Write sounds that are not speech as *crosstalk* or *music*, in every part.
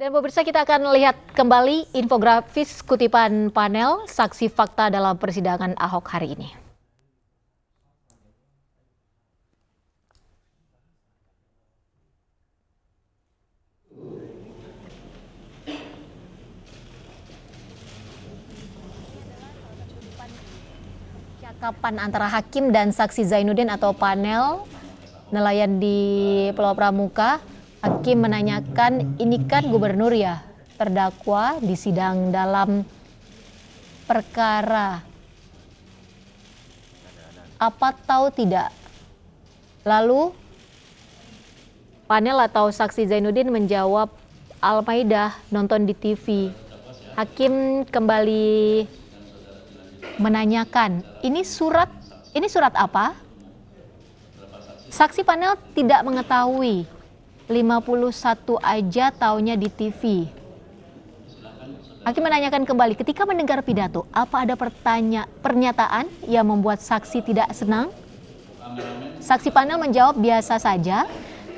Dan pemirsa kita akan lihat kembali infografis kutipan panel saksi fakta dalam persidangan Ahok hari ini. Cakapan antara hakim dan saksi Zainuddin atau panel nelayan di Pulau Pramuka Hakim menanyakan, ini kan gubernur ya? Terdakwa di sidang dalam perkara. Apa tahu tidak? Lalu panel atau saksi Zainuddin menjawab al nonton di TV. Hakim kembali menanyakan, ini surat ini surat apa? Saksi panel tidak mengetahui 51 aja taunya di TV. Hakim menanyakan kembali, ketika mendengar pidato, apa ada pertanya pernyataan yang membuat saksi tidak senang? Saksi panel menjawab biasa saja,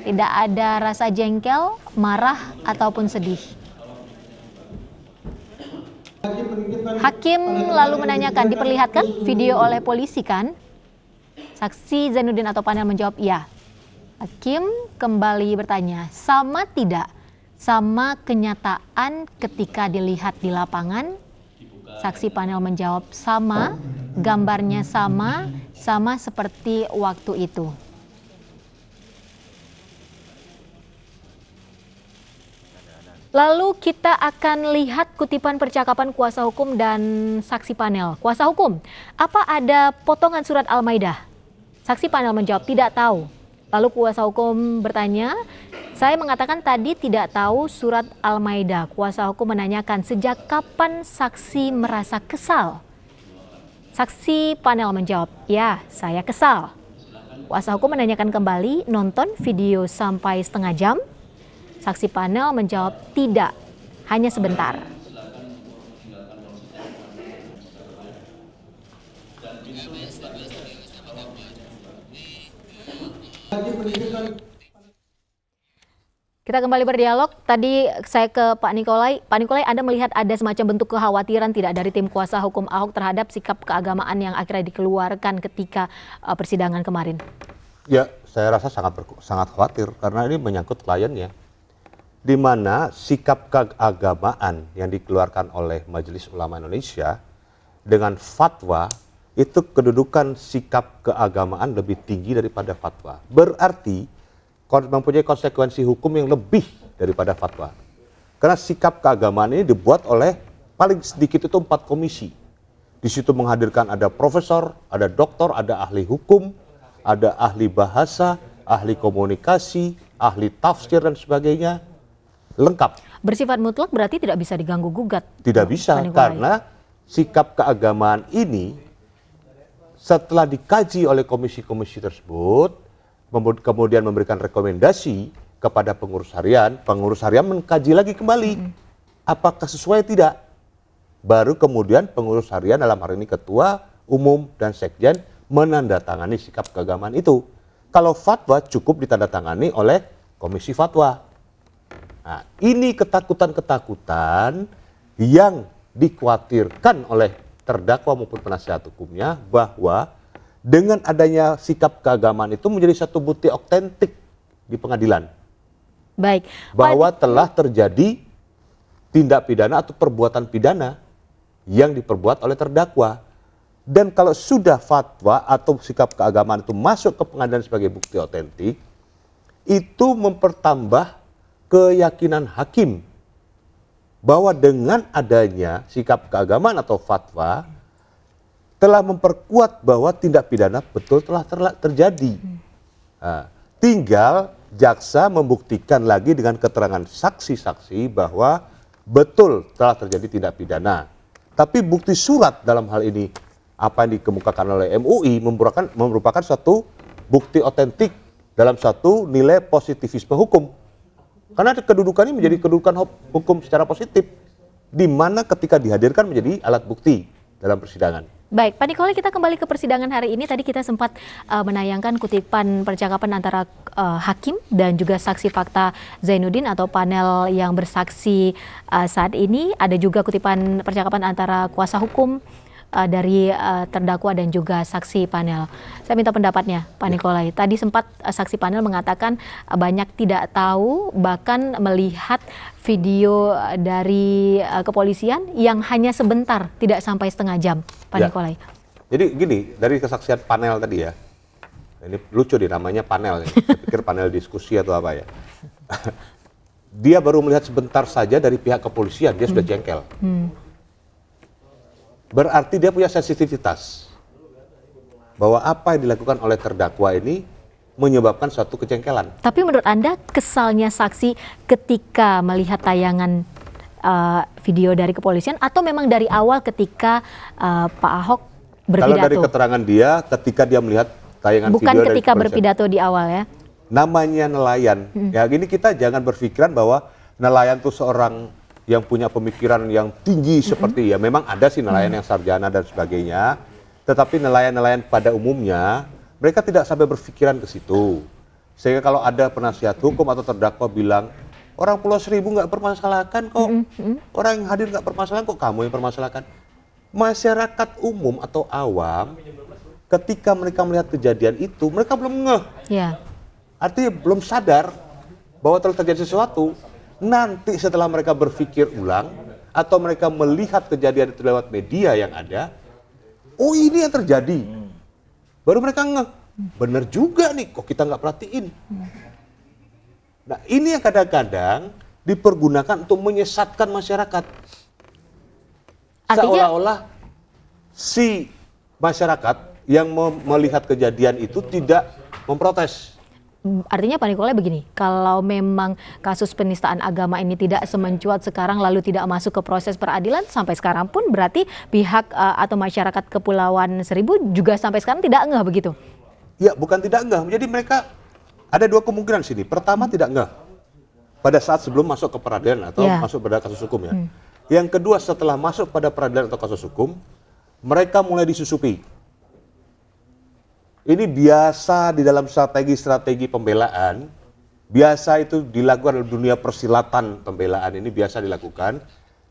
tidak ada rasa jengkel, marah, ataupun sedih. Hakim lalu menanyakan, diperlihatkan video oleh polisi kan? Saksi Zainuddin atau panel menjawab iya. Hakim kembali bertanya, sama tidak sama kenyataan ketika dilihat di lapangan? Saksi panel menjawab, sama, gambarnya sama, sama seperti waktu itu. Lalu kita akan lihat kutipan percakapan kuasa hukum dan saksi panel. Kuasa hukum, apa ada potongan surat Al-Maidah? Saksi panel menjawab, tidak tahu. Lalu kuasa hukum bertanya, saya mengatakan tadi tidak tahu surat al maida Kuasa hukum menanyakan sejak kapan saksi merasa kesal? Saksi panel menjawab, ya saya kesal. Kuasa hukum menanyakan kembali, nonton video sampai setengah jam? Saksi panel menjawab, tidak, hanya sebentar. kita kembali berdialog. Tadi saya ke Pak Nikolai. Pak Nikolai, Anda melihat ada semacam bentuk kekhawatiran tidak dari tim kuasa hukum Ahok terhadap sikap keagamaan yang akhirnya dikeluarkan ketika uh, persidangan kemarin? Ya, saya rasa sangat sangat khawatir karena ini menyangkut kliennya. Di mana sikap keagamaan yang dikeluarkan oleh Majelis Ulama Indonesia dengan fatwa itu kedudukan sikap keagamaan lebih tinggi daripada fatwa. Berarti mempunyai konsekuensi hukum yang lebih daripada fatwa. Karena sikap keagamaan ini dibuat oleh paling sedikit itu empat komisi. Di situ menghadirkan ada profesor, ada doktor, ada ahli hukum, ada ahli bahasa, ahli komunikasi, ahli tafsir dan sebagainya. Lengkap. Bersifat mutlak berarti tidak bisa diganggu gugat. Tidak bisa karena sikap keagamaan ini setelah dikaji oleh komisi-komisi tersebut, kemudian memberikan rekomendasi kepada pengurus harian, pengurus harian mengkaji lagi kembali apakah sesuai tidak. Baru kemudian pengurus harian dalam hari ini ketua umum dan sekjen menandatangani sikap keagamaan itu. Kalau fatwa cukup ditandatangani oleh komisi fatwa. Nah, ini ketakutan-ketakutan yang dikhawatirkan oleh terdakwa maupun penasihat hukumnya bahwa dengan adanya sikap keagamaan itu menjadi satu bukti otentik di pengadilan. Baik. Bahwa Pak... telah terjadi tindak pidana atau perbuatan pidana yang diperbuat oleh terdakwa. Dan kalau sudah fatwa atau sikap keagamaan itu masuk ke pengadilan sebagai bukti otentik, itu mempertambah keyakinan hakim bahwa dengan adanya sikap keagamaan atau fatwa telah memperkuat bahwa tindak pidana betul telah terjadi. Nah, tinggal jaksa membuktikan lagi dengan keterangan saksi-saksi bahwa betul telah terjadi tindak pidana. Tapi bukti surat dalam hal ini apa yang dikemukakan oleh MUI merupakan merupakan satu bukti otentik dalam satu nilai positivisme hukum karena kedudukannya menjadi kedudukan hukum secara positif, di mana ketika dihadirkan menjadi alat bukti dalam persidangan. Baik, Pak Nikoli, kita kembali ke persidangan hari ini. Tadi kita sempat uh, menayangkan kutipan percakapan antara uh, hakim dan juga saksi fakta Zainuddin atau panel yang bersaksi uh, saat ini. Ada juga kutipan percakapan antara kuasa hukum uh, dari uh, terdakwa dan juga saksi panel. Saya minta pendapatnya, Pak ya. Nikolai. Tadi sempat uh, saksi panel mengatakan uh, banyak tidak tahu, bahkan melihat video dari uh, kepolisian yang hanya sebentar, tidak sampai setengah jam, Pak ya. Nikolai. Jadi gini, dari kesaksian panel tadi ya, ini lucu di namanya panel, ya. Saya pikir panel diskusi atau apa ya. *laughs* dia baru melihat sebentar saja dari pihak kepolisian, dia sudah hmm. jengkel. Hmm Berarti dia punya sensitivitas bahwa apa yang dilakukan oleh terdakwa ini menyebabkan suatu kecengkelan. Tapi menurut Anda kesalnya saksi ketika melihat tayangan uh, video dari kepolisian atau memang dari awal ketika uh, Pak Ahok berpidato? Kalau dari keterangan dia ketika dia melihat tayangan Bukan video ketika dari berpidato di awal ya? Namanya nelayan. Hmm. Ya gini kita jangan berpikiran bahwa nelayan itu seorang yang punya pemikiran yang tinggi seperti ya memang ada sih nelayan yang sarjana dan sebagainya tetapi nelayan-nelayan pada umumnya mereka tidak sampai berpikiran ke situ sehingga kalau ada penasihat hukum atau terdakwa bilang orang Pulau Seribu nggak permasalahkan kok orang yang hadir nggak permasalahan kok kamu yang permasalahkan masyarakat umum atau awam ketika mereka melihat kejadian itu mereka belum ngeh ya. artinya belum sadar bahwa telah terjadi sesuatu nanti setelah mereka berpikir ulang atau mereka melihat kejadian itu lewat media yang ada, oh ini yang terjadi. Hmm. Baru mereka nge, bener juga nih, kok kita nggak perhatiin. Hmm. Nah ini yang kadang-kadang dipergunakan untuk menyesatkan masyarakat. Seolah-olah si masyarakat yang melihat kejadian itu tidak memprotes artinya Pak Nikolai begini, kalau memang kasus penistaan agama ini tidak semencuat sekarang lalu tidak masuk ke proses peradilan sampai sekarang pun berarti pihak uh, atau masyarakat Kepulauan Seribu juga sampai sekarang tidak enggak begitu? Ya, bukan tidak enggak, Jadi mereka ada dua kemungkinan sini. Pertama tidak enggak pada saat sebelum masuk ke peradilan atau ya. masuk pada kasus hukum ya. Hmm. Yang kedua setelah masuk pada peradilan atau kasus hukum, mereka mulai disusupi ini biasa di dalam strategi-strategi pembelaan, biasa itu dilakukan dalam dunia persilatan pembelaan ini biasa dilakukan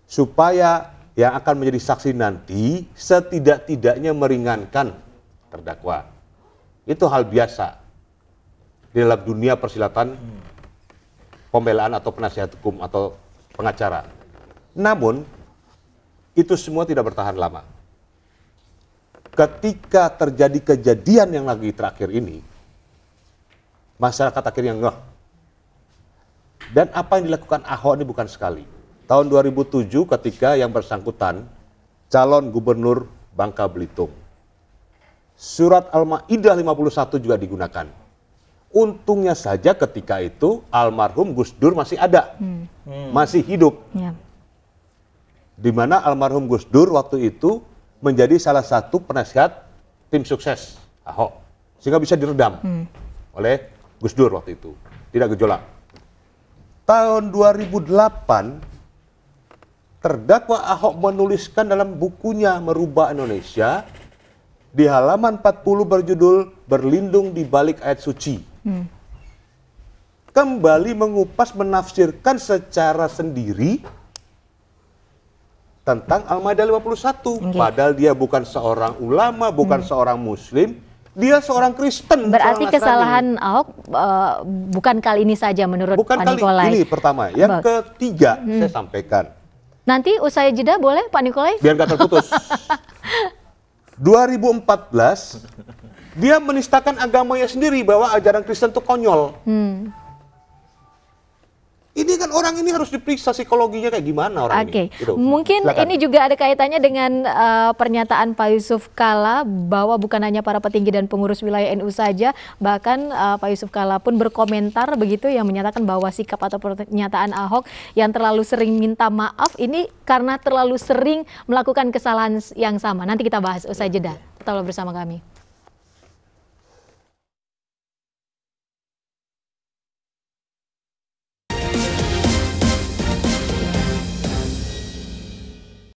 supaya yang akan menjadi saksi nanti setidak-tidaknya meringankan terdakwa. Itu hal biasa di dalam dunia persilatan pembelaan atau penasihat hukum atau pengacara. Namun itu semua tidak bertahan lama ketika terjadi kejadian yang lagi terakhir ini, masyarakat akhirnya ngeh. Dan apa yang dilakukan Ahok ini bukan sekali. Tahun 2007 ketika yang bersangkutan calon gubernur Bangka Belitung. Surat Al-Ma'idah 51 juga digunakan. Untungnya saja ketika itu almarhum Gus Dur masih ada, hmm. hmm. masih hidup. Ya. Di mana almarhum Gus Dur waktu itu menjadi salah satu penasihat tim sukses Ahok sehingga bisa diredam hmm. oleh Gus Dur waktu itu tidak gejolak tahun 2008 terdakwa Ahok menuliskan dalam bukunya Merubah Indonesia di halaman 40 berjudul Berlindung di balik ayat suci. Hmm. Kembali mengupas menafsirkan secara sendiri tentang Al-Maidah 51. Okay. Padahal dia bukan seorang ulama, bukan hmm. seorang muslim, dia seorang Kristen. Berarti seorang kesalahan Ahok uh, bukan kali ini saja menurut bukan Pak kali ini pertama. Yang ketiga hmm. saya sampaikan. Nanti usai jeda boleh Pak Nikolai? Biar gak terputus. 2014 *laughs* dia menistakan agamanya sendiri bahwa ajaran Kristen itu konyol. Hmm. Ini kan orang ini harus diperiksa psikologinya kayak gimana orang okay. ini. Oke, gitu. mungkin Silakan. ini juga ada kaitannya dengan uh, pernyataan Pak Yusuf Kala bahwa bukan hanya para petinggi dan pengurus wilayah NU saja, bahkan uh, Pak Yusuf Kala pun berkomentar begitu yang menyatakan bahwa sikap atau pernyataan Ahok yang terlalu sering minta maaf ini karena terlalu sering melakukan kesalahan yang sama. Nanti kita bahas usai jeda. Iya, iya. Tetaplah bersama kami.